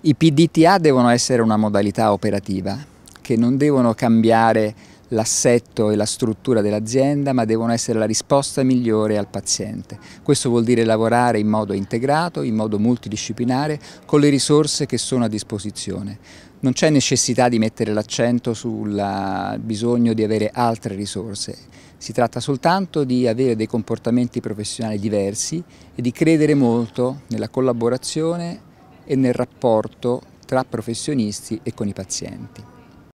I PDTA devono essere una modalità operativa, che non devono cambiare l'assetto e la struttura dell'azienda, ma devono essere la risposta migliore al paziente. Questo vuol dire lavorare in modo integrato, in modo multidisciplinare, con le risorse che sono a disposizione. Non c'è necessità di mettere l'accento sul bisogno di avere altre risorse, si tratta soltanto di avere dei comportamenti professionali diversi e di credere molto nella collaborazione e nel rapporto tra professionisti e con i pazienti.